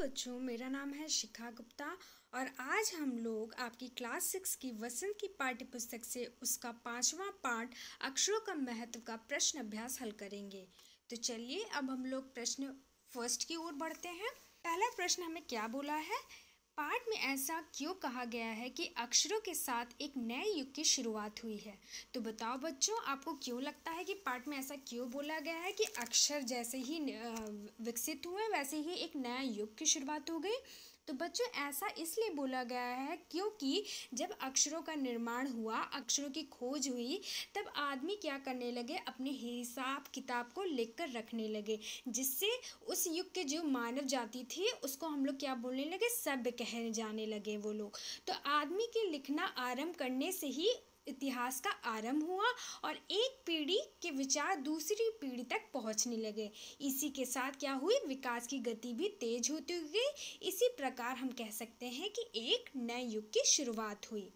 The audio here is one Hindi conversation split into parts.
बच्चों मेरा नाम है शिखा गुप्ता और आज हम लोग आपकी क्लास सिक्स की वसंत की पाठ्य पुस्तक से उसका पांचवा पाठ अक्षरों का महत्व का प्रश्न अभ्यास हल करेंगे तो चलिए अब हम लोग प्रश्न फर्स्ट की ओर बढ़ते हैं पहला प्रश्न हमें क्या बोला है पाठ में ऐसा क्यों कहा गया है कि अक्षरों के साथ एक नए युग की शुरुआत हुई है तो बताओ बच्चों आपको क्यों लगता है कि पाठ में ऐसा क्यों बोला गया है कि अक्षर जैसे ही विकसित हुए वैसे ही एक नया युग की शुरुआत हो गई तो बच्चों ऐसा इसलिए बोला गया है क्योंकि जब अक्षरों का निर्माण हुआ अक्षरों की खोज हुई तब आदमी क्या करने लगे अपने हिसाब किताब को लिख कर रखने लगे जिससे उस युग के जो मानव जाति थी उसको हम लोग क्या बोलने लगे सभ्य कह जाने लगे वो लोग तो आदमी के लिखना आरंभ करने से ही इतिहास का आरंभ हुआ और एक पीढ़ी के विचार दूसरी पीढ़ी तक पहुंचने लगे इसी के साथ क्या हुई विकास की गति भी तेज होती गई इसी प्रकार हम कह सकते हैं कि एक नए युग की शुरुआत हुई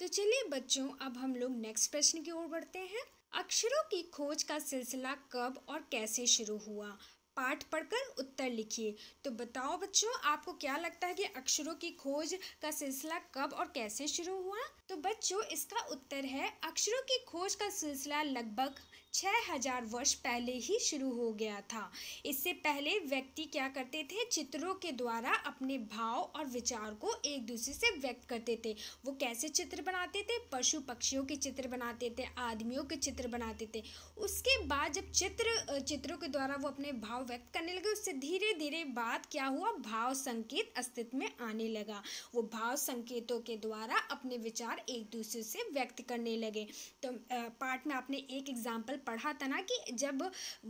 तो चलिए बच्चों अब हम लोग नेक्स्ट प्रश्न की ओर बढ़ते हैं अक्षरों की खोज का सिलसिला कब और कैसे शुरू हुआ पाठ पढ़कर उत्तर लिखिए तो बताओ बच्चों आपको क्या लगता है कि अक्षरों की खोज का सिलसिला कब और कैसे शुरू हुआ तो बच्चों इसका उत्तर है अक्षरों की खोज का सिलसिला लगभग छः हजार वर्ष पहले ही शुरू हो गया था इससे पहले व्यक्ति क्या करते थे चित्रों के द्वारा अपने भाव और विचार को एक दूसरे से व्यक्त करते थे वो कैसे चित्र बनाते थे पशु पक्षियों के चित्र बनाते थे आदमियों के चित्र बनाते थे उसके बाद जब चित्र चित्रों के द्वारा वो अपने भाव व्यक्त करने लगे उससे धीरे धीरे बाद क्या हुआ भाव संकेत अस्तित्व में आने लगा वो भाव संकेतों के द्वारा अपने विचार एक दूसरे से व्यक्त करने लगे तो पार्ट में आपने एक एग्जाम्पल पढ़ा था ना कि जब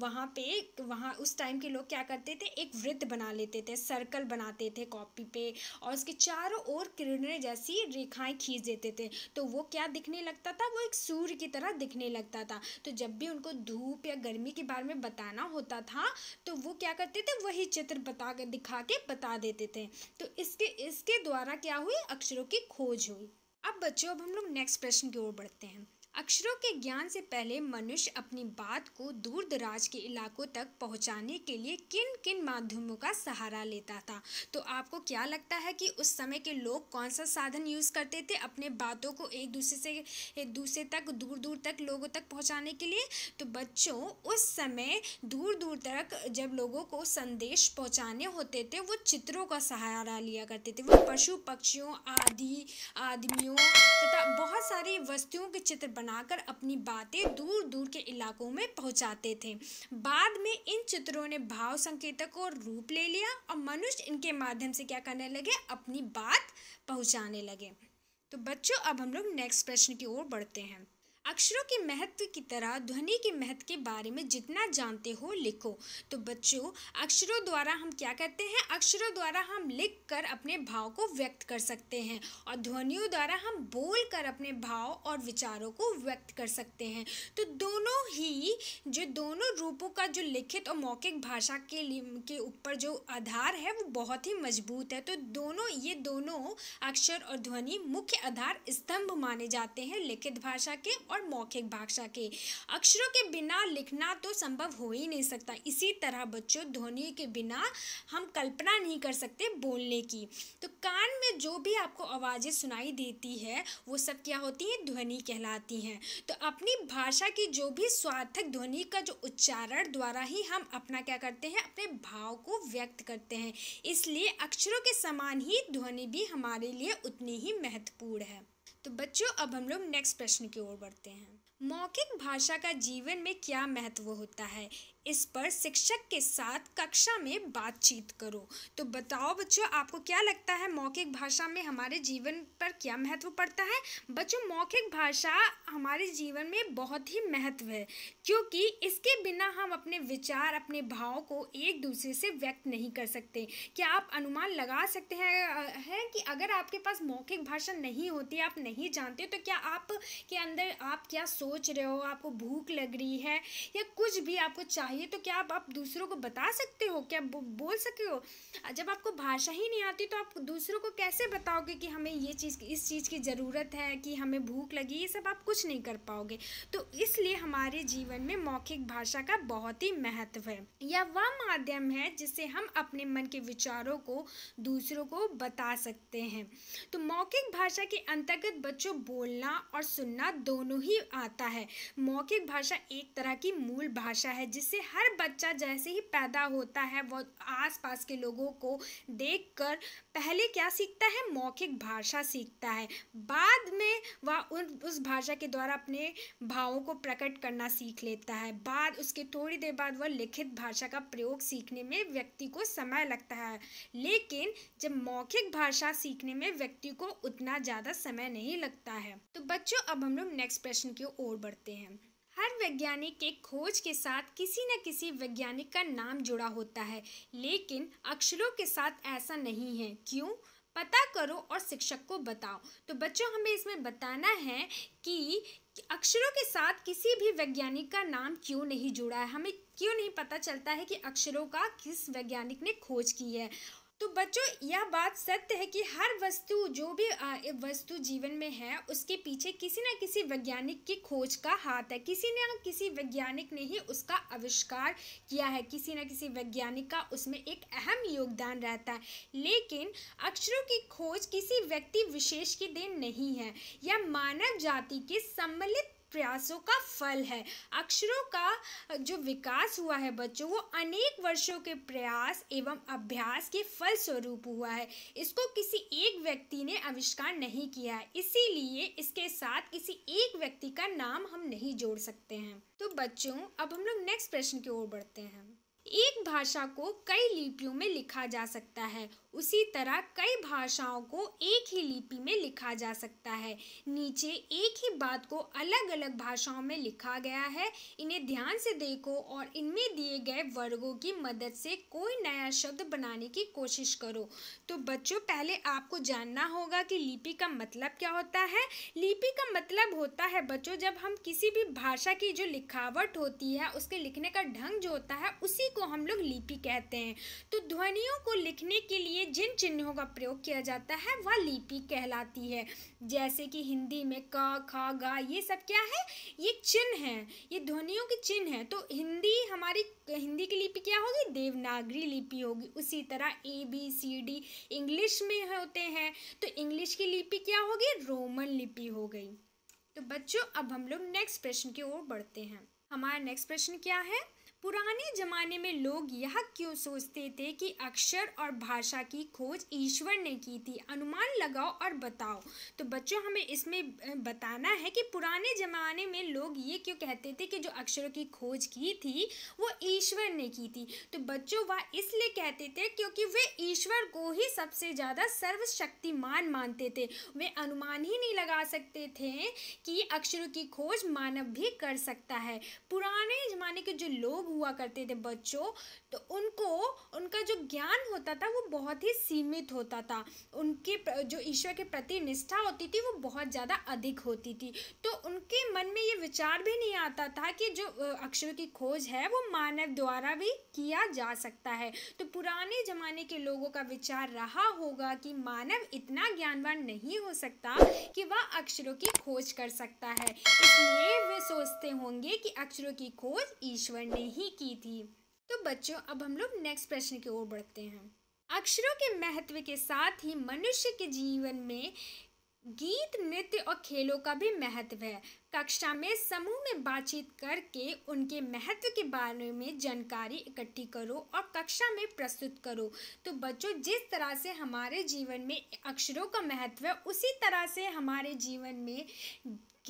वहाँ पे वहाँ उस टाइम के लोग क्या करते थे एक वृत्त बना लेते थे सर्कल बनाते थे कॉपी पे और उसके चारों ओर किरणें जैसी रेखाएं खींच देते थे तो वो क्या दिखने लगता था वो एक सूर्य की तरह दिखने लगता था तो जब भी उनको धूप या गर्मी के बारे में बताना होता था तो वो क्या करते थे वही चित्र बता के दिखा के बता देते थे तो इसके इसके द्वारा क्या हुई अक्षरों की खोज हुई अब बच्चों अब हम लोग नेक्स्ट प्रश्न की ओर बढ़ते हैं अक्षरों के ज्ञान से पहले मनुष्य अपनी बात को दूर दराज के इलाकों तक पहुंचाने के लिए किन किन माध्यमों का सहारा लेता था तो आपको क्या लगता है कि उस समय के लोग कौन सा साधन यूज़ करते थे अपने बातों को एक दूसरे से एक दूसरे तक दूर दूर तक लोगों तक पहुंचाने के लिए तो बच्चों उस समय दूर दूर तक जब लोगों को संदेश पहुँचाने होते थे वो चित्रों का सहारा लिया करते थे वो पशु पक्षियों आदि आदमियों तथा बहुत सारी वस्तुओं के चित्र बना बनाकर अपनी बातें दूर दूर के इलाकों में पहुंचाते थे बाद में इन चित्रों ने भाव संकेतक को रूप ले लिया और मनुष्य इनके माध्यम से क्या करने लगे अपनी बात पहुंचाने लगे तो बच्चों अब हम लोग नेक्स्ट प्रश्न की ओर बढ़ते हैं अक्षरों के महत्व की तरह ध्वनि के महत्व के बारे में जितना जानते हो लिखो तो बच्चों अक्षरों द्वारा हम क्या करते हैं अक्षरों द्वारा हम लिख कर अपने भाव को व्यक्त कर सकते हैं और ध्वनियों द्वारा हम बोल कर अपने भाव और विचारों को व्यक्त कर सकते हैं तो दोनों ही जो दोनों रूपों का जो लिखित और मौखिक भाषा के के ऊपर जो आधार है वो बहुत ही मजबूत है तो दोनों ये दोनों अक्षर और ध्वनि मुख्य आधार स्तंभ माने जाते हैं लिखित भाषा के और और मौखिक भाषा के अक्षरों के बिना लिखना तो संभव हो ही नहीं सकता इसी तरह बच्चों ध्वनि के बिना हम कल्पना नहीं कर सकते बोलने की तो कान में जो भी आपको आवाज़ें सुनाई देती है वो सब क्या होती हैं ध्वनि कहलाती हैं तो अपनी भाषा की जो भी स्वार्थक ध्वनि का जो उच्चारण द्वारा ही हम अपना क्या करते हैं अपने भाव को व्यक्त करते हैं इसलिए अक्षरों के समान ही ध्वनि भी हमारे लिए उतनी ही महत्वपूर्ण है तो बच्चों अब हम लोग नेक्स्ट प्रश्न की ओर बढ़ते हैं मौखिक भाषा का जीवन में क्या महत्व होता है इस पर शिक्षक के साथ कक्षा में बातचीत करो तो बताओ बच्चों आपको क्या लगता है मौखिक भाषा में हमारे जीवन पर क्या महत्व पड़ता है बच्चों मौखिक भाषा हमारे जीवन में बहुत ही महत्व है क्योंकि इसके बिना हम अपने विचार अपने भाव को एक दूसरे से व्यक्त नहीं कर सकते क्या आप अनुमान लगा सकते हैं है कि अगर आपके पास मौखिक भाषा नहीं होती आप नहीं जानते तो क्या आप के अंदर आप क्या सोच रहे हो आपको भूख लग रही है या कुछ भी आपको चाहिए चाहिए तो क्या आप, आप दूसरों को बता सकते हो क्या बो, बोल सके हो जब आपको भाषा ही नहीं आती तो आप दूसरों को कैसे बताओगे कि हमें ये चीज़ इस चीज़ की ज़रूरत है कि हमें भूख लगी ये सब आप कुछ नहीं कर पाओगे तो इसलिए हमारे जीवन में मौखिक भाषा का बहुत ही महत्व है यह वह माध्यम है जिससे हम अपने मन के विचारों को दूसरों को बता सकते हैं तो मौखिक भाषा के अंतर्गत बच्चों बोलना और सुनना दोनों ही आता है मौखिक भाषा एक तरह की मूल भाषा है जिससे जैसे हर बच्चा जैसे ही पैदा होता है वह आसपास के लोगों को देखकर पहले क्या सीखता है मौखिक भाषा सीखता है बाद में वह उन उस भाषा के द्वारा अपने भावों को प्रकट करना सीख लेता है बाद उसके थोड़ी देर बाद वह लिखित भाषा का प्रयोग सीखने में व्यक्ति को समय लगता है लेकिन जब मौखिक भाषा सीखने में व्यक्ति को उतना ज़्यादा समय नहीं लगता है तो बच्चों अब हम लोग नेक्स्ट प्रश्न की ओर बढ़ते हैं हर वैज्ञानिक के खोज के साथ किसी न किसी वैज्ञानिक का नाम जुड़ा होता है लेकिन अक्षरों के साथ ऐसा नहीं है क्यों पता करो और शिक्षक को बताओ तो बच्चों हमें इसमें बताना है कि अक्षरों के साथ किसी भी वैज्ञानिक का नाम क्यों नहीं जुड़ा है हमें क्यों नहीं पता चलता है कि अक्षरों का किस वैज्ञानिक ने खोज की है तो बच्चों यह बात सत्य है कि हर वस्तु जो भी वस्तु जीवन में है उसके पीछे किसी न किसी वैज्ञानिक की खोज का हाथ है किसी न किसी वैज्ञानिक ने ही उसका आविष्कार किया है किसी न किसी वैज्ञानिक का उसमें एक अहम योगदान रहता है लेकिन अक्षरों की खोज किसी व्यक्ति विशेष की देन नहीं है यह मानव जाति के सम्मिलित प्रयासों का फल है अक्षरों का जो विकास हुआ है बच्चों वो अनेक वर्षों के प्रयास एवं अभ्यास के फल स्वरूप हुआ है इसको किसी एक व्यक्ति ने आविष्कार नहीं किया है इसीलिए इसके साथ किसी एक व्यक्ति का नाम हम नहीं जोड़ सकते हैं तो बच्चों अब हम लोग नेक्स्ट प्रश्न की ओर बढ़ते हैं एक भाषा को कई लिपियों में लिखा जा सकता है उसी तरह कई भाषाओं को एक ही लिपि में लिखा जा सकता है नीचे एक ही बात को अलग अलग भाषाओं में लिखा गया है इन्हें ध्यान से देखो और इनमें दिए गए वर्गों की मदद से कोई नया शब्द बनाने की कोशिश करो तो बच्चों पहले आपको जानना होगा कि लिपि का मतलब क्या होता है लिपि का मतलब होता है बच्चों जब हम किसी भी भाषा की जो लिखावट होती है उसके लिखने का ढंग जो होता है उसी को हम लोग लिपि कहते हैं तो ध्वनियों को लिखने के लिए जिन चिन्हों का प्रयोग किया जाता है वह लिपि कहलाती है जैसे कि हिंदी में क ख ग ये सब क्या है ये चिन्ह है ये ध्वनियों के चिन्ह है तो हिंदी हमारी हिंदी की लिपि क्या होगी देवनागरी लिपि होगी उसी तरह A B C D English में होते हैं तो इंग्लिश की लिपि क्या होगी रोमन लिपि हो गई तो बच्चों अब हम लोग नेक्स्ट प्रश्न की ओर बढ़ते हैं हमारा नेक्स्ट प्रश्न क्या है पुराने जमाने में लोग यह क्यों सोचते थे कि अक्षर और भाषा की खोज ईश्वर ने की थी अनुमान लगाओ और बताओ तो बच्चों हमें इसमें बताना है कि पुराने जमाने में लोग ये क्यों कहते थे कि जो अक्षरों की खोज की थी वो ईश्वर ने की थी तो बच्चों वह इसलिए कहते थे क्योंकि वे ईश्वर को ही सबसे ज़्यादा सर्वशक्तिमान मानते थे वे अनुमान ही नहीं लगा सकते थे कि अक्षरों की खोज मानव भी कर सकता है पुराने ज़माने के जो लोग हुआ करते थे बच्चों तो उनको उनका जो ज्ञान होता था वो बहुत ही सीमित होता था उनके जो ईश्वर के प्रति निष्ठा होती थी वो बहुत ज़्यादा अधिक होती थी तो उनके मन में ये विचार भी नहीं आता था कि जो अक्षरों की खोज है वो मानव द्वारा भी किया जा सकता है तो पुराने ज़माने के लोगों का विचार रहा होगा कि मानव इतना ज्ञानवान नहीं हो सकता कि वह अक्षरों की खोज कर सकता है इसलिए वे सोचते होंगे कि अक्षरों की खोज ईश्वर ने ही नहीं की थी तो बच्चों अब हम लोग नेक्स्ट प्रश्न की ओर बढ़ते हैं अक्षरों के महत्व के साथ ही मनुष्य के जीवन में गीत नृत्य और खेलों का भी महत्व है कक्षा में समूह में बातचीत करके उनके महत्व के बारे में जानकारी इकट्ठी करो और कक्षा में प्रस्तुत करो तो बच्चों जिस तरह से हमारे जीवन में अक्षरों का महत्व है उसी तरह से हमारे जीवन में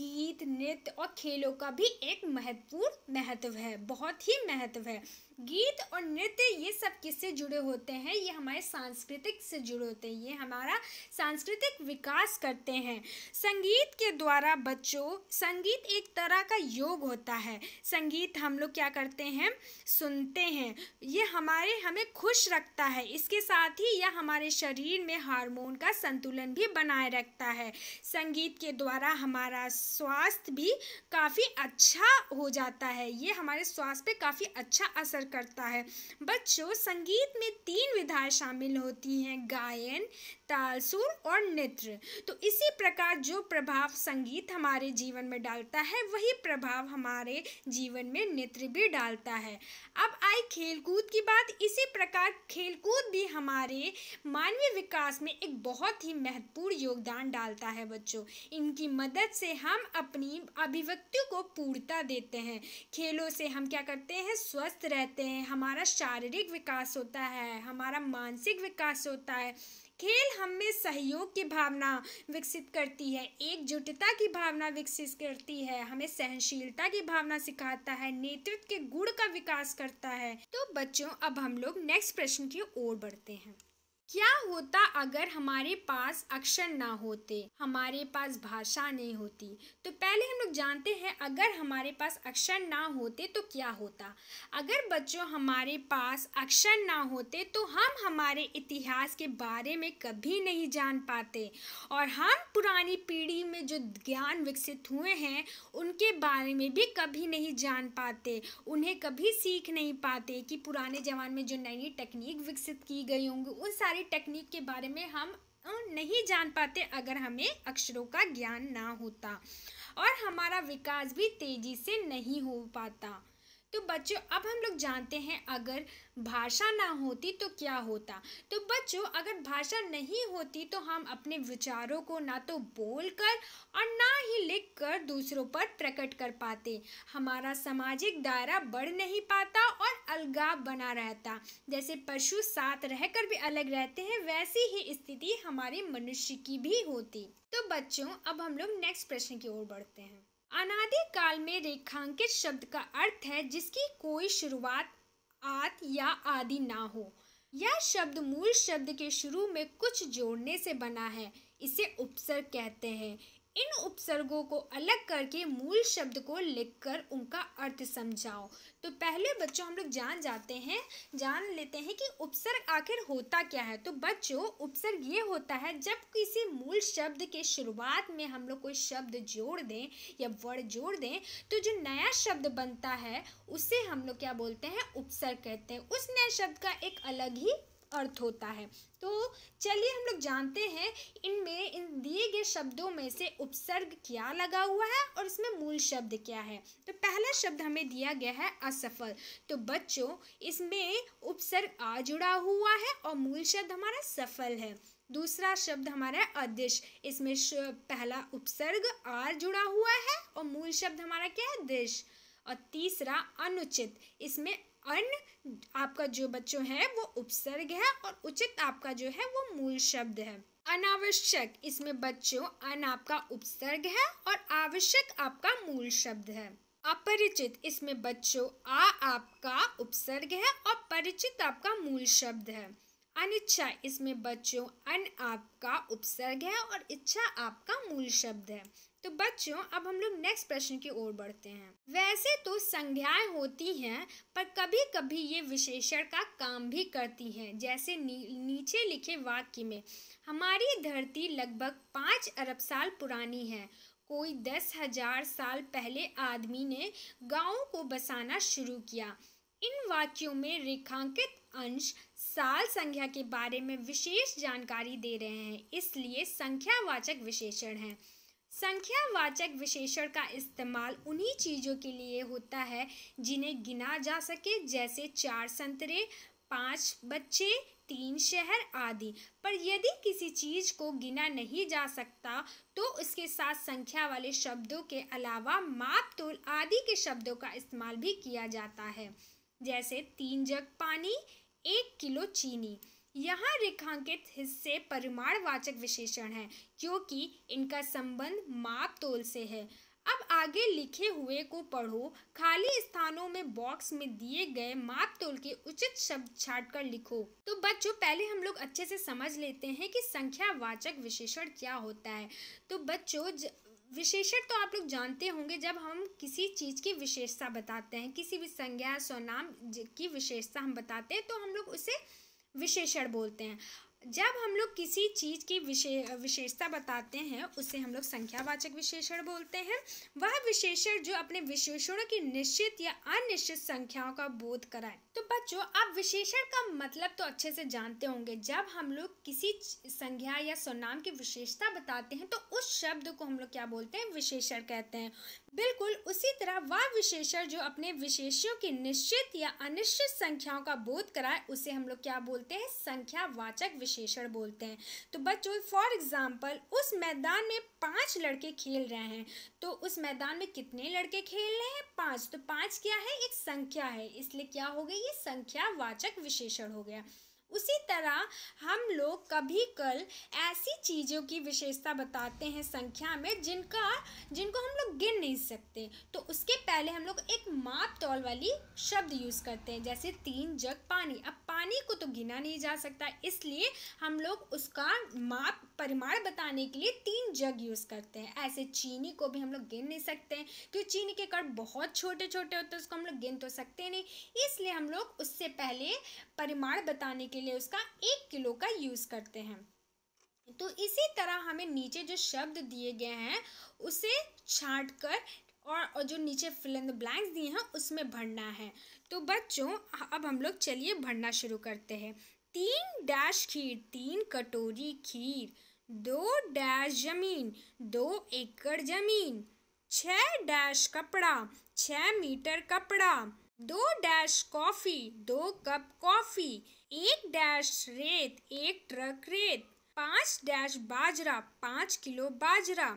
गीत नृत्य और खेलों का भी एक महत्वपूर्ण महत्व है बहुत ही महत्व है गीत और नृत्य ये सब किससे जुड़े होते हैं ये हमारे सांस्कृतिक से जुड़े होते हैं ये हमारा सांस्कृतिक विकास करते हैं संगीत के द्वारा बच्चों संगीत एक तरह का योग होता है संगीत हम लोग क्या करते हैं सुनते हैं ये हमारे हमें खुश रखता है इसके साथ ही यह हमारे शरीर में हार्मोन का संतुलन भी बनाए रखता है संगीत के द्वारा हमारा स्वास्थ्य भी काफ़ी अच्छा हो जाता है ये हमारे स्वास्थ्य पे काफ़ी अच्छा असर करता है बच्चों संगीत में तीन विधाएं शामिल होती हैं गायन ताल सुर और नेत्र तो इसी प्रकार जो प्रभाव संगीत हमारे जीवन में डालता है वही प्रभाव हमारे जीवन में नेत्र भी डालता है अब आई खेलकूद की बात इसी प्रकार खेलकूद भी हमारे मानवीय विकास में एक बहुत ही महत्वपूर्ण योगदान डालता है बच्चों इनकी मदद से हम अपनी अभिव्यक्तियों को पूर्णता देते हैं खेलों से हम क्या करते हैं स्वस्थ रहते हैं हमारा शारीरिक विकास होता है हमारा मानसिक विकास होता है खेल हम में सहयोग की भावना विकसित करती है एकजुटता की भावना विकसित करती है हमें सहनशीलता की भावना सिखाता है नेतृत्व के गुण का विकास करता है तो बच्चों अब हम लोग नेक्स्ट प्रश्न की ओर बढ़ते हैं क्या होता अगर हमारे पास अक्षर ना होते हमारे पास भाषा नहीं होती तो पहले हम लोग जानते हैं अगर हमारे पास अक्षर ना होते तो क्या होता अगर बच्चों हमारे पास अक्षर ना होते तो हम हमारे इतिहास के बारे में कभी नहीं जान पाते और हम पुरानी पीढ़ी में जो ज्ञान विकसित हुए हैं उनके बारे में भी कभी नहीं जान पाते उन्हें कभी सीख नहीं पाते कि पुराने जमाने में जो नई नई टेक्निक विकसित की गई होंगी उन सारी सारी टेक्निक के बारे में हम नहीं जान पाते अगर हमें अक्षरों का ज्ञान ना होता और हमारा विकास भी तेज़ी से नहीं हो पाता तो बच्चों अब हम लोग जानते हैं अगर भाषा ना होती तो क्या होता तो बच्चों अगर भाषा नहीं होती तो हम अपने विचारों को ना तो बोल कर और ना ही लिख कर दूसरों पर प्रकट कर पाते हमारा सामाजिक दायरा बढ़ नहीं पाता और अलगाव बना रहता जैसे पशु साथ रहकर भी अलग रहते हैं वैसी ही स्थिति हमारे मनुष्य की भी होती तो बच्चों अब हम लोग नेक्स्ट प्रश्न की ओर बढ़ते हैं अनादि काल में रेखांकित शब्द का अर्थ है जिसकी कोई शुरुआत आत या आदि ना हो यह शब्द मूल शब्द के शुरू में कुछ जोड़ने से बना है इसे उपसर्ग कहते हैं इन उपसर्गों को अलग करके मूल शब्द को लिखकर उनका अर्थ समझाओ तो पहले बच्चों हम लोग जान जाते हैं जान लेते हैं कि उपसर्ग आखिर होता क्या है तो बच्चों उपसर्ग ये होता है जब किसी मूल शब्द के शुरुआत में हम लोग कोई शब्द जोड़ दें या वर्ड जोड़ दें तो जो नया शब्द बनता है उसे हम लोग क्या बोलते हैं उपसर्ग कहते हैं उस नए शब्द का एक अलग ही अर्थ होता है तो चलिए हम लोग जानते हैं इनमें इन दिए गए शब्दों में से उपसर्ग क्या लगा हुआ है और इसमें मूल शब्द क्या है तो पहला शब्द हमें दिया गया है असफल तो बच्चों इसमें उपसर्ग आ जुड़ा हुआ है और मूल शब्द हमारा सफल है दूसरा शब्द हमारा है अदिश इसमें पहला उपसर्ग आर जुड़ा हुआ है और मूल शब्द हमारा क्या है दिश और तीसरा अनुचित इसमें अन आपका जो बच्चों है वो उपसर्ग है और उचित आपका जो है वो मूल शब्द है अनावश्यक इसमें बच्चों अन आपका उपसर्ग है और आवश्यक आपका मूल शब्द है अपरिचित इसमें बच्चों आ आपका उपसर्ग है और परिचित आपका मूल शब्द है अनिच्छा इसमें बच्चों अन आपका उपसर्ग है और इच्छा आपका मूल शब्द है तो बच्चों अब हम लोग नेक्स्ट प्रश्न की ओर बढ़ते हैं वैसे तो संज्ञाएं होती हैं पर कभी कभी ये विशेषण का काम भी करती हैं जैसे नी, नीचे लिखे वाक्य में हमारी धरती लगभग पाँच अरब साल पुरानी है कोई दस हजार साल पहले आदमी ने गाँव को बसाना शुरू किया इन वाक्यों में रेखांकित अंश साल संख्या के बारे में विशेष जानकारी दे रहे हैं इसलिए संख्यावाचक विशेषण हैं संख्यावाचक विशेषण का इस्तेमाल उन्हीं चीज़ों के लिए होता है जिन्हें गिना जा सके जैसे चार संतरे पांच बच्चे तीन शहर आदि पर यदि किसी चीज़ को गिना नहीं जा सकता तो उसके साथ संख्या वाले शब्दों के अलावा माप तोल आदि के शब्दों का इस्तेमाल भी किया जाता है जैसे तीन जग पानी एक किलो चीनी यहाँ रेखांकित हिस्से परिमाणवाचक विशेषण हैं क्योंकि इनका संबंध माप तोल से है अब आगे लिखे हुए को पढ़ो खाली स्थानों में बॉक्स में दिए गए माप तोल के उचित शब्द छाट कर लिखो तो बच्चों पहले हम लोग अच्छे से समझ लेते हैं कि संख्यावाचक विशेषण क्या होता है तो बच्चों ज... विशेषण तो आप लोग जानते होंगे जब हम किसी चीज़ की विशेषता बताते हैं किसी भी संज्ञा स्वनाम की विशेषता हम बताते हैं तो हम लोग उसे विशेषण बोलते हैं जब हम लोग किसी चीज़ की विशे विशेषता बताते हैं उसे हम लोग संख्यावाचक विशेषण बोलते हैं वह विशेषण जो अपने विशेषणों की निश्चित या अनिश्चित संख्याओं का बोध कराए तो बच्चों आप विशेषण का मतलब तो अच्छे से जानते होंगे जब हम लोग किसी संज्ञा या स्वनाम की विशेषता बताते हैं तो उस शब्द को हम लोग क्या बोलते हैं विशेषण कहते हैं बिल्कुल उसी तरह वह विशेषण जो अपने विशेषो की निश्चित या अनिश्चित संख्याओं का बोध कराए उसे हम लोग क्या बोलते हैं संख्यावाचक विशेषण बोलते हैं तो बच्चों फॉर एग्ज़ाम्पल उस मैदान में पांच लड़के खेल रहे हैं तो उस मैदान में कितने लड़के खेल रहे हैं पांच तो पांच क्या है एक संख्या है इसलिए क्या हो गई ये संख्या वाचक विशेषण हो गया उसी तरह हम लोग कभी कल ऐसी चीज़ों की विशेषता बताते हैं संख्या में जिनका जिनको हम लोग गिन नहीं सकते तो उसके पहले हम लोग एक माप तौल वाली शब्द यूज़ करते हैं जैसे तीन जग पानी अब पानी तो गिना नहीं जा सकता इसलिए हम लोग उसका माप परिमाण बताने के लिए तीन जग यूज़ करते हैं ऐसे चीनी को भी हम लोग गिन नहीं सकते हैं क्योंकि चीनी के कण बहुत छोटे छोटे होते हैं उसको हम लोग गिन तो सकते नहीं इसलिए हम लोग उससे पहले परिमाण बताने के लिए उसका एक किलो का यूज़ करते हैं तो इसी तरह हमें नीचे जो शब्द दिए गए हैं उसे छाँट कर और जो नीचे फिल इन द ब्लैंक्स दिए हैं उसमें भरना है तो बच्चों अब हम लोग चलिए भरना शुरू करते हैं तीन डैश खीर तीन कटोरी खीर दो डैश जमीन दो एकड़ जमीन छः डैश कपड़ा छः मीटर कपड़ा दो डैश कॉफ़ी दो कप कॉफ़ी एक डैश रेत एक ट्रक रेत पाँच डैश बाजरा पाँच किलो बाजरा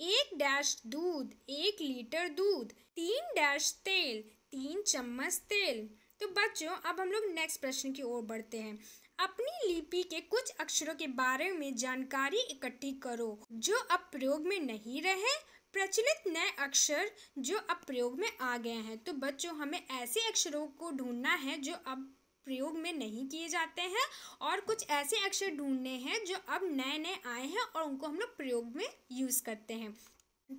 एक डैश दूध एक लीटर दूध तीन डैश तेल तीन चम्मच तेल तो बच्चों अब हम लोग नेक्स्ट प्रश्न की ओर बढ़ते हैं अपनी लिपि के कुछ अक्षरों के बारे में जानकारी इकट्ठी करो जो अब प्रयोग में नहीं रहे प्रचलित नए अक्षर जो अब प्रयोग में आ गए हैं तो बच्चों हमें ऐसे अक्षरों को ढूंढना है जो अब प्रयोग में नहीं किए जाते हैं और कुछ ऐसे अक्षर ढूंढने हैं जो अब नए नए आए हैं और उनको हम लोग प्रयोग में यूज़ करते हैं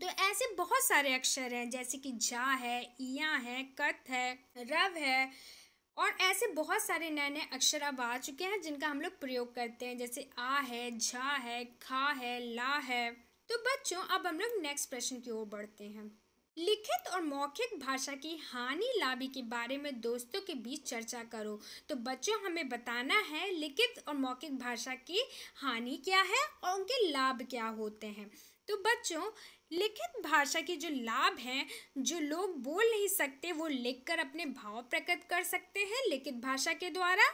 तो ऐसे बहुत सारे अक्षर हैं जैसे कि जा है इया है कथ है रव है और ऐसे बहुत सारे नए नए अक्षर अब आ चुके हैं जिनका हम लोग प्रयोग करते हैं जैसे आ है झा है खा है ला है तो बच्चों अब हम लोग नेक्स्ट प्रश्न की ओर बढ़ते हैं लिखित और मौखिक भाषा की हानि लाभी के बारे में दोस्तों के बीच चर्चा करो तो बच्चों हमें बताना है लिखित और मौखिक भाषा की हानि क्या है और उनके लाभ क्या होते हैं तो बच्चों लिखित भाषा के जो लाभ हैं जो लोग बोल नहीं सकते वो लिखकर अपने भाव प्रकट कर सकते हैं लिखित भाषा के द्वारा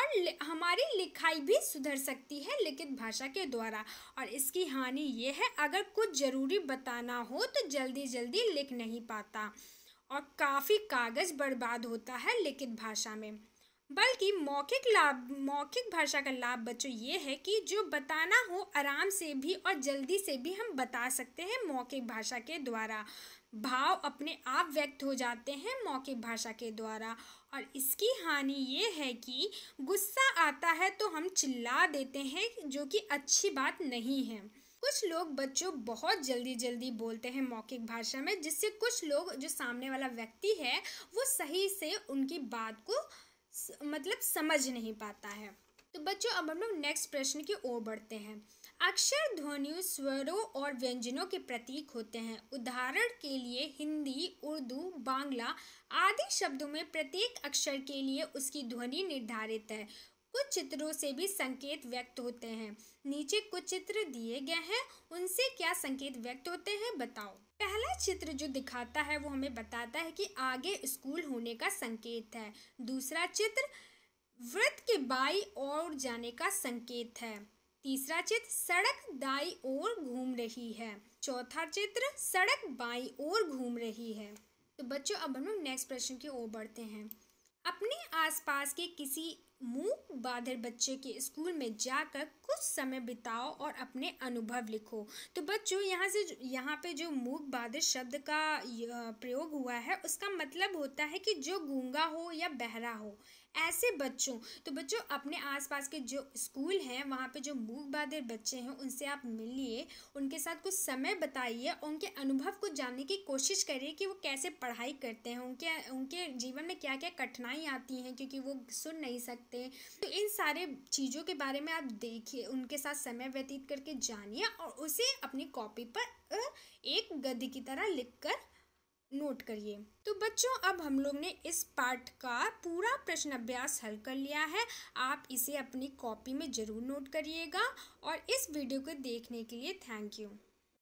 और हमारी लिखाई भी सुधर सकती है लिखित भाषा के द्वारा और इसकी हानि ये है अगर कुछ ज़रूरी बताना हो तो जल्दी जल्दी लिख नहीं पाता और काफ़ी कागज़ बर्बाद होता है लिखित भाषा में बल्कि मौखिक लाभ मौखिक भाषा का लाभ बच्चों ये है कि जो बताना हो आराम से भी और जल्दी से भी हम बता सकते हैं मौखिक भाषा के द्वारा भाव अपने आप व्यक्त हो जाते हैं मौखिक भाषा के द्वारा और इसकी हानि ये है कि गुस्सा आता है तो हम चिल्ला देते हैं जो कि अच्छी बात नहीं है कुछ लोग बच्चों बहुत जल्दी जल्दी बोलते हैं मौखिक भाषा में जिससे कुछ लोग जो सामने वाला व्यक्ति है वो सही से उनकी बात को मतलब समझ नहीं पाता है तो बच्चों अब हम लोग नेक्स्ट प्रश्न की ओर बढ़ते हैं अक्षर ध्वनियों स्वरों और व्यंजनों के प्रतीक होते हैं उदाहरण के लिए हिंदी उर्दू बांग्ला आदि शब्दों में प्रत्येक अक्षर के लिए उसकी ध्वनि निर्धारित है कुछ चित्रों से भी संकेत व्यक्त होते हैं नीचे कुछ चित्र दिए गए हैं उनसे क्या संकेत व्यक्त होते हैं बताओ पहला चित्र जो दिखाता है वो हमें बताता है कि आगे स्कूल होने का संकेत है दूसरा चित्र वृत्त के बाई और जाने का संकेत है तीसरा चित्र सड़क दाई ओर घूम रही है चौथा चित्र सड़क बाई ओर घूम रही है तो बच्चों अब हम लोग नेक्स्ट प्रश्न की ओर बढ़ते हैं अपने आसपास के किसी मुँह बाधिर बच्चे के स्कूल में जाकर कुछ समय बिताओ और अपने अनुभव लिखो तो बच्चों यहाँ से यहाँ पे जो मूक बाधिर शब्द का प्रयोग हुआ है उसका मतलब होता है कि जो गूंगा हो या बहरा हो ऐसे बच्चों तो बच्चों अपने आसपास के जो स्कूल हैं वहाँ पे जो मूक बहादुर बच्चे हैं उनसे आप मिलिए उनके साथ कुछ समय बताइए उनके अनुभव को जानने की कोशिश करिए कि वो कैसे पढ़ाई करते हैं उनके उनके जीवन में क्या क्या कठिनाई आती हैं क्योंकि वो सुन नहीं सकते तो इन सारे चीज़ों के बारे में आप देखिए उनके साथ समय व्यतीत करके जानिए और उसे अपनी कॉपी पर एक गद्य की तरह लिख कर नोट करिए तो बच्चों अब हम लोग ने इस पार्ट का पूरा प्रश्न अभ्यास हल कर लिया है आप इसे अपनी कॉपी में ज़रूर नोट करिएगा और इस वीडियो को देखने के लिए थैंक यू